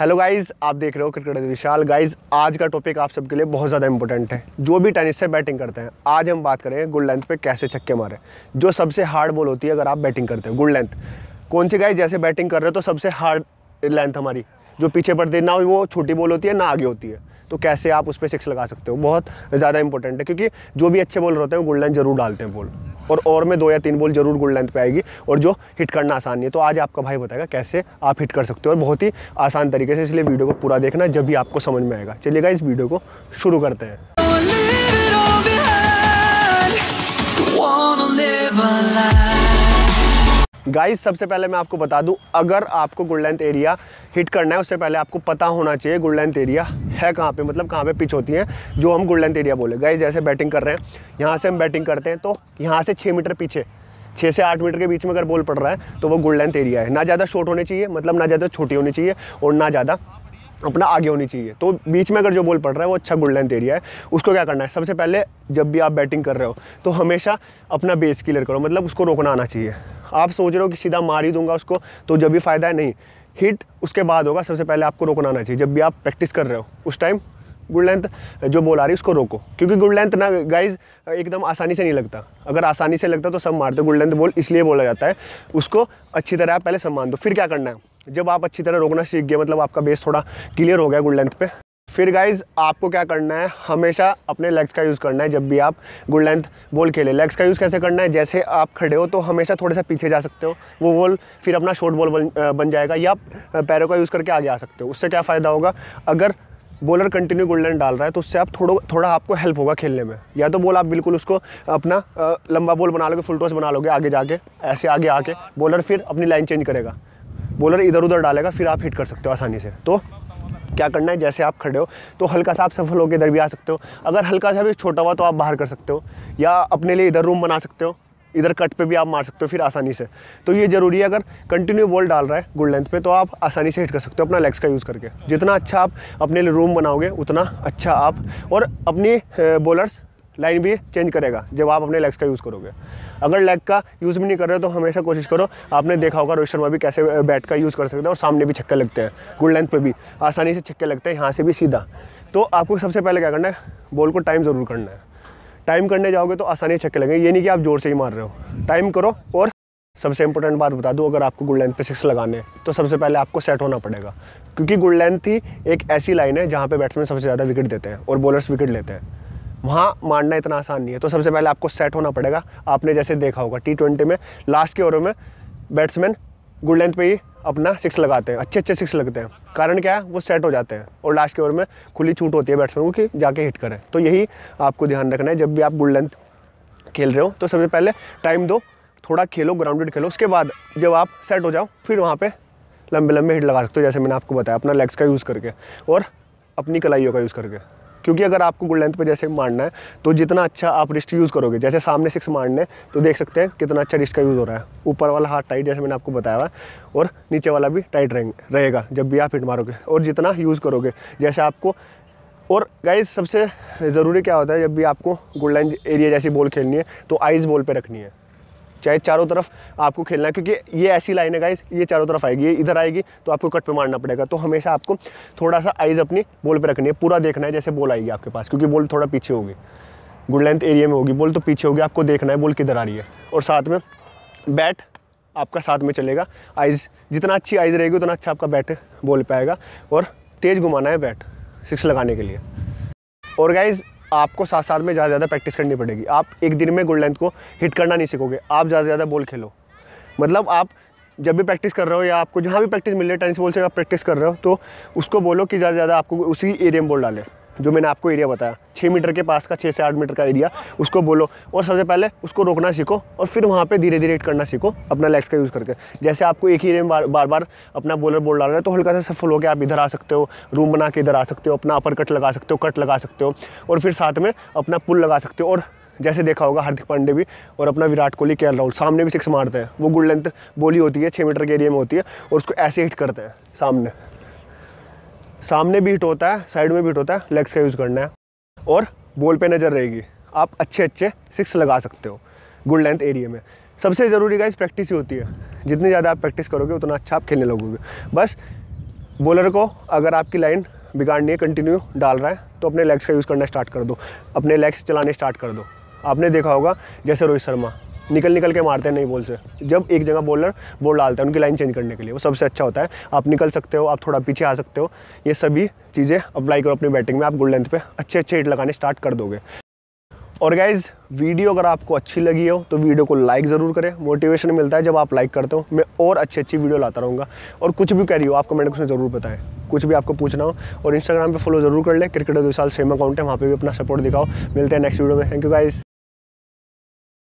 hello guys आप देख रहे हो क्रिकेट विशाल गाइस आज का टॉपिक आप सबके लिए बहुत ज़्यादा इंपॉर्टेंट है जो भी टेनिस से बैटिंग करते हैं आज हम बात करेंगे गुड लेंथ पे कैसे छक्के मारें जो सबसे हार्ड बॉल होती है अगर आप बैटिंग करते हो गुड लेंथ कौन सी गाइस जैसे बैटिंग कर रहे हो तो सबसे हार्ड लेंथ हमारी जो पीछे पड़ते ना वो छोटी बॉल होती है ना आगे होती है तो कैसे आप उस पर सिक्स लगा सकते हो बहुत ज़्यादा इंपॉर्टेंट है क्योंकि जो भी अच्छे बॉलर होते हैं वो गुड लेंथ जरूर डालते हैं बॉल और और में दो या तीन बॉल जरूर गुड लेंथ पे आएगी और जो हिट करना आसान नहीं है तो आज आपका भाई बताएगा कैसे आप हिट कर सकते हो और बहुत ही आसान तरीके से इसलिए वीडियो को पूरा देखना जब भी आपको समझ में आएगा चलिएगा इस वीडियो को शुरू करते हैं गाइस सबसे पहले मैं आपको बता दूं अगर आपको गुड लेंथ एरिया हिट करना है उससे पहले आपको पता होना चाहिए गुड लेंथ एरिया है कहाँ पे मतलब कहाँ पे पिच होती है जो हम गुड लेंथ एरिया बोले गाइस जैसे बैटिंग कर रहे हैं यहाँ से हम बैटिंग करते हैं तो यहाँ से छः मीटर पीछे छः से आठ मीटर के बीच में अगर बॉल पड़ रहा है तो वो गुड लेंथ एरिया है ना ज़्यादा शॉर्ट होने चाहिए मतलब ना ज़्यादा छोटी होनी चाहिए और ना ज़्यादा अपना आगे होनी चाहिए तो बीच में अगर जो बॉल पड़ रहा है वो अच्छा गुड लेंथ एरिया है उसको क्या करना है सबसे पहले जब भी आप बैटिंग कर रहे हो तो हमेशा अपना बेस क्लियर करो मतलब उसको रोकना आना चाहिए आप सोच रहे हो कि सीधा मार ही दूंगा उसको तो जब भी फ़ायदा है नहीं हिट उसके बाद होगा सबसे पहले आपको रोकना आना चाहिए जब भी आप प्रैक्टिस कर रहे हो उस टाइम गुड लेंथ जो बोल आ रही है उसको रोको क्योंकि गुड लेंथ ना गाइज एकदम आसानी से नहीं लगता अगर आसानी से लगता तो सब मारते गुड लेंथ बोल इसलिए बोला जाता है उसको अच्छी तरह आप पहले सम्मान दो फिर क्या करना है जब आप अच्छी तरह रोकना सीख गए मतलब आपका बेस थोड़ा क्लियर हो गया गुड लेंथ पे फिर गाइज आपको क्या करना है हमेशा अपने लेग्स का यूज़ करना है जब भी आप गुड लेंथ बॉल खेले लेग्स का यूज़ कैसे करना है जैसे आप खड़े हो तो हमेशा थोड़े सा पीछे जा सकते हो वो बॉल फिर अपना शॉर्ट बॉल बन, बन जाएगा या पैरों का यूज़ करके आगे आ सकते हो उससे क्या फ़ायदा होगा अगर बॉलर कंटिन्यू गोल्डन डाल रहा है तो उससे आप थोड़ा थोड़ा आपको हेल्प होगा खेलने में या तो बॉल आप बिल्कुल उसको अपना लंबा बॉल बना लोगे फुल टॉस बना लोगे आगे जाके ऐसे आगे आके बॉलर फिर अपनी लाइन चेंज करेगा बॉलर इधर उधर डालेगा फिर आप हिट कर सकते हो आसानी से तो क्या करना है जैसे आप खड़े हो तो हल्का सा आप सफल होकर इधर भी आ सकते हो अगर हल्का सा भी छोटा हुआ तो आप बाहर कर सकते हो या अपने लिए इधर रूम बना सकते हो इधर कट पे भी आप मार सकते हो फिर आसानी से तो ये ज़रूरी है अगर कंटिन्यू बॉल डाल रहा है गुड लेंथ पे तो आप आसानी से हिट कर सकते हो अपना लेग्स का यूज़ करके जितना अच्छा आप अपने लिए रूम बनाओगे उतना अच्छा आप और अपनी बॉलर्स लाइन भी चेंज करेगा जब आप अपने लेग्स का यूज़ करोगे अगर लेग का यूज़ भी नहीं कर रहे हो तो हमेशा कोशिश करो आपने देखा होगा रोहित शर्मा भी कैसे बैट का यूज़ कर सकते हैं और सामने भी छक्के लगते हैं गुड लेंथ पे भी आसानी से छक्के लगते हैं यहाँ से भी सीधा तो आपको सबसे पहले क्या करना है बॉल को टाइम ज़रूर करना है टाइम करने जाओगे तो आसानी से छक्के लगेंगे ये नहीं कि आप ज़ोर से ही मार रहे हो टाइम करो और सबसे इंपॉर्टेंट बात बता दूँ अगर आपको गुड लेंथ पे सिक्स लगाने हैं तो सबसे पहले आपको सेट होना पड़ेगा क्योंकि गुड लेंथ ही एक ऐसी लाइन है जहाँ पे बैट्समैन सबसे ज़्यादा विकेट देते हैं और बॉलर्स विकेट लेते हैं वहाँ मारना इतना आसान नहीं है तो सबसे पहले आपको सेट होना पड़ेगा आपने जैसे देखा होगा टी ट्वेंटी में लास्ट के ओवर में बैट्समैन गुड लेंथ पे ही अपना सिक्स लगाते हैं अच्छे अच्छे सिक्स लगते हैं कारण क्या है वो सेट हो जाते हैं और लास्ट के ओवर में खुली छूट होती है बैट्समैन को कि जाके हिट करें तो यही आपको ध्यान रखना है जब भी आप गुड लेंथ खेल रहे हो तो सबसे पहले टाइम दो थोड़ा खेलो ग्राउंडेड खेलो उसके बाद जब आप सेट हो जाओ फिर वहाँ पर लंबे लंबे हिट लगा सकते हो जैसे मैंने आपको बताया अपना लेग्स का यूज़ करके और अपनी कलाइयों का यूज़ करके क्योंकि अगर आपको गुड लेंथ पर जैसे मारना है तो जितना अच्छा आप रिस्ट यूज़ करोगे जैसे सामने सिक्स मारने तो देख सकते हैं कितना अच्छा रिस्ट का यूज़ हो रहा है ऊपर वाला हाथ टाइट जैसे मैंने आपको बताया हुआ और नीचे वाला भी टाइट रहेगा जब भी आप हिट मारोगे और जितना यूज़ करोगे जैसे आपको और गाइज सबसे ज़रूरी क्या होता है जब भी आपको गुड लाइन एरिया जैसी बॉल खेलनी है तो आइज़ बॉल पे रखनी है चाहे चारों तरफ आपको खेलना है क्योंकि ये ऐसी लाइन है गाइस ये चारों तरफ आएगी ये इधर आएगी तो आपको कट पे मारना पड़ेगा तो हमेशा आपको थोड़ा सा आइज़ अपनी बॉल पे रखनी है पूरा देखना है जैसे बॉल आएगी आपके पास क्योंकि बॉल थोड़ा पीछे होगी गुड लेंथ एरिया में होगी बॉल तो पीछे होगी आपको देखना है बॉल किधर आ रही है और साथ में बैट आपका साथ में चलेगा आइज़ जितना अच्छी आइज़ रहेगी उतना अच्छा आपका बैट बॉल पाएगा और तेज़ घुमाना है बैट सिक्स लगाने के लिए और गाइज़ आपको साथ साथ में ज़्यादा ज़्यादा प्रैक्टिस करनी पड़ेगी आप एक दिन में गुड लेंथ को हिट करना नहीं सीखोगे आप ज़्यादा से ज़्यादा बॉल खेलो मतलब आप जब भी प्रैक्टिस कर रहे हो या आपको जहाँ भी प्रैक्टिस मिल रही है टेनिस बॉल से आप प्रैक्टिस कर रहे हो तो उसको बोलो कि ज़्यादा से ज़्यादा आपको उसी एरिया में बॉल डाले जो मैंने आपको एरिया बताया छः मीटर के पास का छः से आठ मीटर का एरिया उसको बोलो और सबसे पहले उसको रोकना सीखो और फिर वहाँ पे धीरे धीरे हिट करना सीखो अपना लेग्स का यूज़ करके जैसे आपको एक ही एरिया में बार बार बार अपना बॉलर बोल डाल रहे तो हल्का सा सफल होकर आप इधर आ सकते हो रूम बना के इधर आ सकते हो अपना अपर कट लगा सकते हो कट लगा सकते हो और फिर साथ में अपना पुल लगा सकते हो और जैसे देखा होगा हार्दिक पांडे भी और अपना विराट कोहली के राहुल सामने भी सिक्स मारते हैं वो गुड लेंथ बोली होती है छः मीटर के एरिया में होती है और उसको ऐसे हिट करते हैं सामने सामने भी हिट होता है साइड में भी हिट होता है लेग्स का यूज़ करना है और बॉल पे नज़र रहेगी आप अच्छे अच्छे सिक्स लगा सकते हो गुड लेंथ एरिया में सबसे ज़रूरी इस प्रैक्टिस ही होती है जितनी ज़्यादा आप प्रैक्टिस करोगे उतना अच्छा आप खेलने लगोगे बस बॉलर को अगर आपकी लाइन बिगाड़नी है कंटिन्यू डाल रहा है तो अपने लेग्स का यूज़ करना स्टार्ट कर दो अपने लेग्स चलाने स्टार्ट कर दो आपने देखा होगा जैसे रोहित शर्मा निकल निकल के मारते हैं नहीं बॉल से जब एक जगह बॉलर बॉल डालता है उनकी लाइन चेंज करने के लिए वो सबसे अच्छा होता है आप निकल सकते हो आप थोड़ा पीछे आ सकते हो ये सभी चीज़ें अप्लाई करो अपनी बैटिंग में आप गुड लेंथ पर अच्छे अच्छे हिट लगाने स्टार्ट कर दोगे और गाइज वीडियो अगर आपको अच्छी लगी हो तो वीडियो को लाइक ज़रूर करें मोटिवेशन मिलता है जब आप लाइक करते हो मैं और अच्छी अच्छी वीडियो लाता रहूँगा और कुछ भी रही हो आप कमेंट कुछ ज़रूर बताएं कुछ भी आपको पूछना हो और इंस्टाग्राम पे फॉलो ज़रूर कर लें क्रिकेटर दो साल सेम अकाउंट है वहाँ पे भी अपना सपोर्ट दिखाओ मिलते हैं नेक्स्ट वीडियो में थैंक यू गाइज़